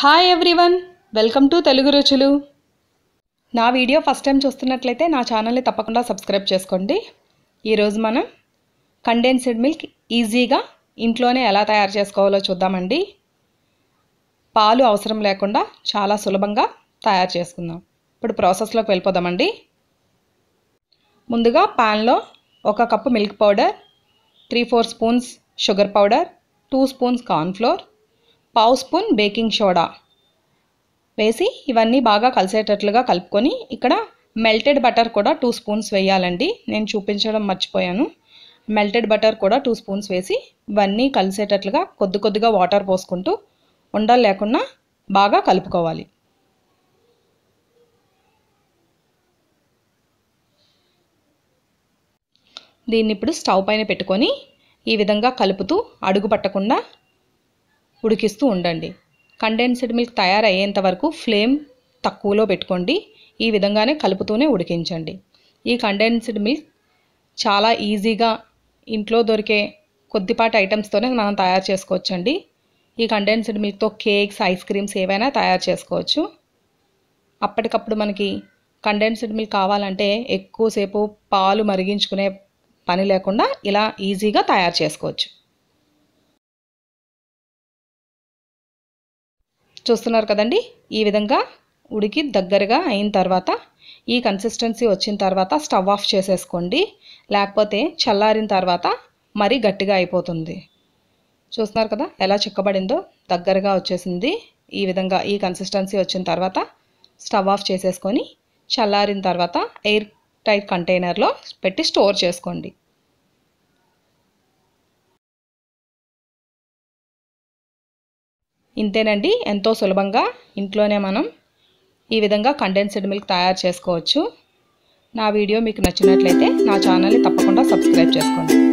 hi everyone welcome to Telugu రుచులు నా video first time చూస్తున్నట్లయితే నా ఛానల్ని తప్పకుండా సబ్స్క్రైబ్ చేసుకోండి ఈరోజు మనం కండెన్స్డ్ మిల్క్ ఈజీగా ఇంట్లోనే ఎలా తయారు చేసుకోవాలో చూద్దామండి పాలు అవసరం లేకుండా చాలా సులభంగా తయారు చేసుకుందాం ఇప్పుడు ప్రాసెస్లోకి వెళ్ళిపోదామండి ముందుగా ప్యాన్లో ఒక cup milk powder three four spoons sugar powder two spoons cornflour పావు స్పూన్ బేకింగ్ సోడా వేసి ఇవన్నీ బాగా కలిసేటట్లుగా కలుపుకొని ఇక్కడ మెల్టెడ్ బటర్ కూడా టూ స్పూన్స్ వేయాలండి నేను చూపించడం మర్చిపోయాను మెల్టెడ్ బటర్ కూడా టూ స్పూన్స్ వేసి ఇవన్నీ కలిసేటట్లుగా కొద్ది కొద్దిగా వాటర్ పోసుకుంటూ ఉండలు లేకుండా బాగా కలుపుకోవాలి దీన్ని ఇప్పుడు స్టవ్ పైన పెట్టుకొని ఈ విధంగా కలుపుతూ అడుగు పట్టకుండా ఉడికిస్తూ ఉండండి కండెన్స్డ్ మిల్క్ తయారయ్యేంత వరకు ఫ్లేమ్ తక్కువలో పెట్టుకోండి ఈ విధంగానే కలుపుతూనే ఉడికించండి ఈ కండెన్స్డ్ మిల్క్ చాలా ఈజీగా ఇంట్లో దొరికే కొద్దిపాటి ఐటమ్స్తోనే మనం తయారు చేసుకోవచ్చండి ఈ కండెన్స్డ్ మిల్క్తో కేక్స్ ఐస్ క్రీమ్స్ ఏవైనా తయారు చేసుకోవచ్చు అప్పటికప్పుడు మనకి కండెన్స్డ్ మిల్క్ కావాలంటే ఎక్కువసేపు పాలు మరిగించుకునే పని లేకుండా ఇలా ఈజీగా తయారు చేసుకోవచ్చు చూస్తున్నారు కదండి ఈ విధంగా ఉడికి దగ్గరగా అయిన తర్వాత ఈ కన్సిస్టెన్సీ వచ్చిన తర్వాత స్టవ్ ఆఫ్ చేసేసుకోండి లేకపోతే చల్లారిన తర్వాత మరీ గట్టిగా అయిపోతుంది చూస్తున్నారు కదా ఎలా చిక్కబడిందో దగ్గరగా వచ్చేసింది ఈ విధంగా ఈ కన్సిస్టెన్సీ వచ్చిన తర్వాత స్టవ్ ఆఫ్ చేసేసుకొని చల్లారిన తర్వాత ఎయిర్ టైట్ కంటైనర్లో పెట్టి స్టోర్ చేసుకోండి ఇంతేనండి ఎంతో సులభంగా ఇంట్లోనే మనం ఈ విధంగా కండెన్స్డ్ మిల్క్ తయారు చేసుకోవచ్చు నా వీడియో మీకు నచ్చినట్లయితే నా ఛానల్ని తప్పకుండా సబ్స్క్రైబ్ చేసుకోండి